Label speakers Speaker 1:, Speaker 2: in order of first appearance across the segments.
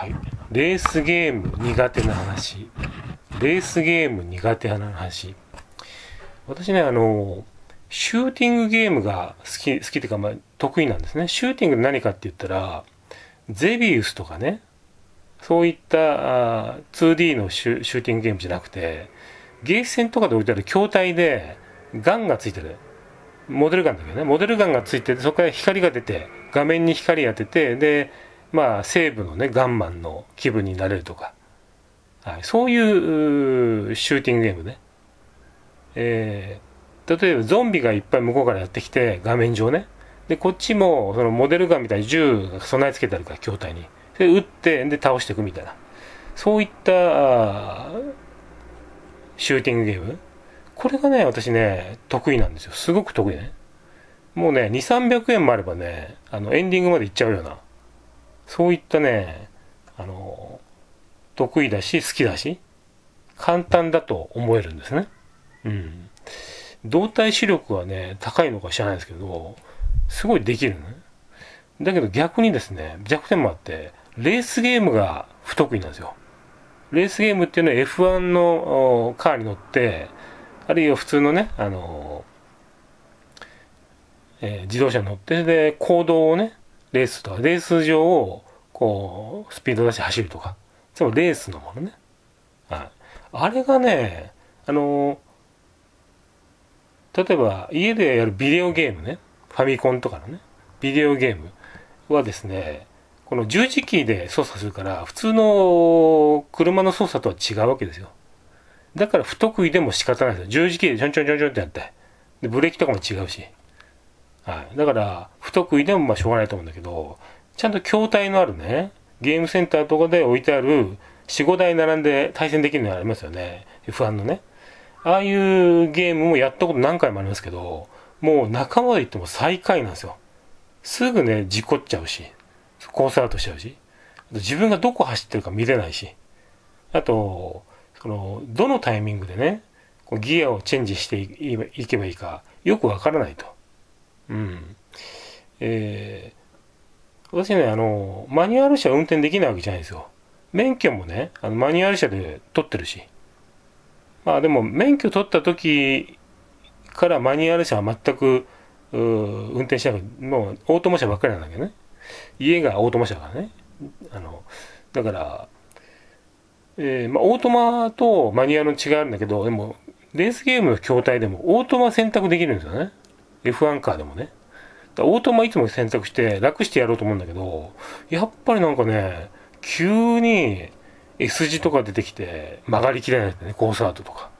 Speaker 1: はい。レースゲーム苦手な話。レースゲーム苦手な話。私ね、あの、シューティングゲームが好き、好きっていうか、まあ、得意なんですね。シューティング何かって言ったら、ゼビウスとかね、そういったあ 2D のシュシューティングゲームじゃなくて、ゲーセンとかで置いてある筐体で、ガンがついてる。モデルガンだけどね、モデルガンがついてて、そこから光が出て、画面に光当てて、で、まあ、西部のね、ガンマンの気分になれるとか、はい、そういうシューティングゲームね。えー、例えばゾンビがいっぱい向こうからやってきて、画面上ね。で、こっちも、そのモデルガンみたいに銃が備え付けてあるから、筐体に。で、撃って、で、倒していくみたいな。そういった、シューティングゲーム。これがね、私ね、得意なんですよ。すごく得意ね。もうね、2、300円もあればね、あの、エンディングまで行っちゃうような。そういったね、あの、得意だし、好きだし、簡単だと思えるんですね。うん。動体視力はね、高いのか知らないですけど、すごいできるね。だけど逆にですね、弱点もあって、レースゲームが不得意なんですよ。レースゲームっていうのは F1 のカーに乗って、あるいは普通のね、あの、えー、自動車に乗って、で、行動をね、レースとか、レース場をこう、スピード出して走るとか、そのレースのものね。はい。あれがね、あの例えば家でやるビデオゲームね、ファミコンとかのね、ビデオゲームはですね、この十字キーで操作するから、普通の車の操作とは違うわけですよ。だから不得意でも仕方ないですよ。十字キーでちょんちょんちょんちょんってやって。で、ブレーキとかも違うし。はい。だから、不得意でもまあしょうがないと思うんだけど、ちゃんと筐体のあるね、ゲームセンターとかで置いてある4、5台並んで対戦できるのありますよね。不安のね。ああいうゲームもやったこと何回もありますけど、もう仲間で行っても最下位なんですよ。すぐね、事故っちゃうし、コンサートしちゃうし、自分がどこ走ってるか見れないし、あと、その、どのタイミングでね、こうギアをチェンジしていけばいいか、よくわからないと。うん。えー、私ね、あの、マニュアル車運転できないわけじゃないんですよ。免許もね、あのマニュアル車で取ってるし。まあでも、免許取った時からマニュアル車は全く、運転しなくもうオートマ車ばっかりなんだけどね。家がオートマ車だからね。あの、だから、えー、まあ、オートマとマニュアルの違いあるんだけど、でも、レースゲームの筐体でもオートマ選択できるんですよね。F1 カーでもね。オートマいつも選択して楽してやろうと思うんだけど、やっぱりなんかね、急に S 字とか出てきて曲がりきれないだよね、コースアウトとか。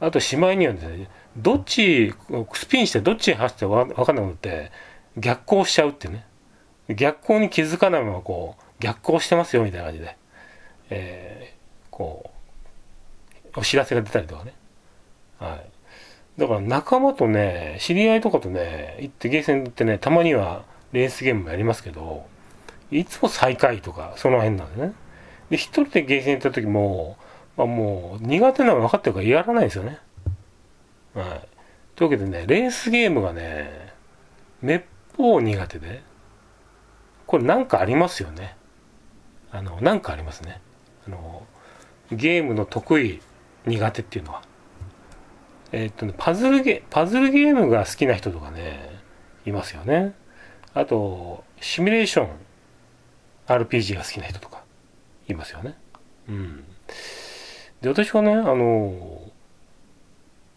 Speaker 1: あとしまいにはですね、どっち、スピンしてどっちに走ってわかんなくなって、逆行しちゃうってね。逆行に気づかないままこう、逆行してますよみたいな感じで、えー、こう、お知らせが出たりとかね。はい。だから仲間とね、知り合いとかとね、行ってゲーセンってね、たまにはレースゲームもやりますけど、いつも最下位とか、その辺なんでね。で、一人でゲーセン行った時も、まあもう苦手なの分かってるからやらないですよね。はい。というわけでね、レースゲームがね、めっぽう苦手で、これなんかありますよね。あの、なんかありますね。あの、ゲームの得意、苦手っていうのは。えっとね、パズルゲ、パズルゲームが好きな人とかね、いますよね。あと、シミュレーション、RPG が好きな人とか、いますよね。うん。で、私はね、あの、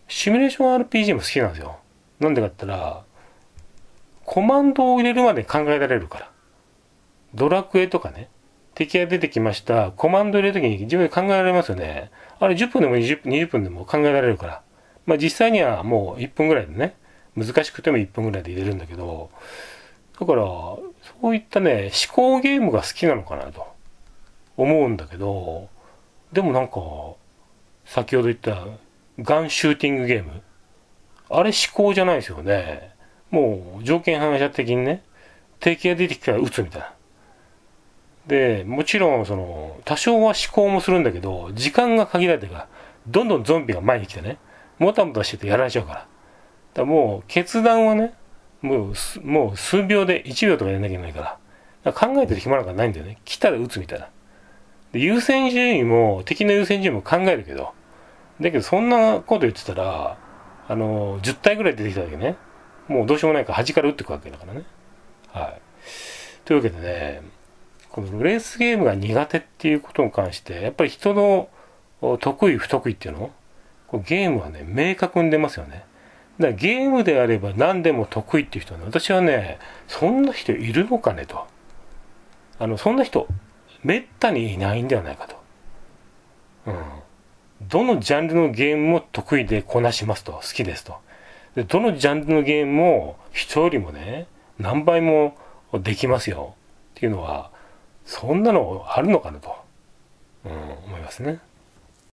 Speaker 1: シミュレーション RPG も好きなんですよ。なんでかって言ったら、コマンドを入れるまで考えられるから。ドラクエとかね、敵が出てきました、コマンド入れるときに自分で考えられますよね。あれ10分でも 20, 20分でも考えられるから。まあ、実際にはもう1分ぐらいでね、難しくても1分ぐらいで入れるんだけど、だから、そういったね、思考ゲームが好きなのかなと思うんだけど、でもなんか、先ほど言ったガンシューティングゲーム。あれ思考じゃないですよね。もう条件反射的にね、敵が出てきたら撃つみたいな。で、もちろんその、多少は思考もするんだけど、時間が限られてるから、どんどんゾンビが前に来てね、もたもたしててやられちゃうから。だもう決断はね、もう、もう数秒で、1秒とかやんなきゃいけないから。だから考えてる暇なんかないんだよね。来たら撃つみたいな。で、優先順位も、敵の優先順位も考えるけど、だけどそんなこと言ってたら、あの、10体ぐらい出てきただけね。もうどうしようもないから端から打っていくわけだからね。はい。というわけでね、このレースゲームが苦手っていうことに関して、やっぱり人の得意不得意っていうのこうゲームはね、明確に出ますよね。だからゲームであれば何でも得意っていう人はね、私はね、そんな人いるのかねと。あの、そんな人、めったにいないんではないかと。うん。どのジャンルのゲームも得意でこなしますと。好きですと。で、どのジャンルのゲームも人よりもね、何倍もできますよ。っていうのは、そんなのあるのかなと、うん、思いますね。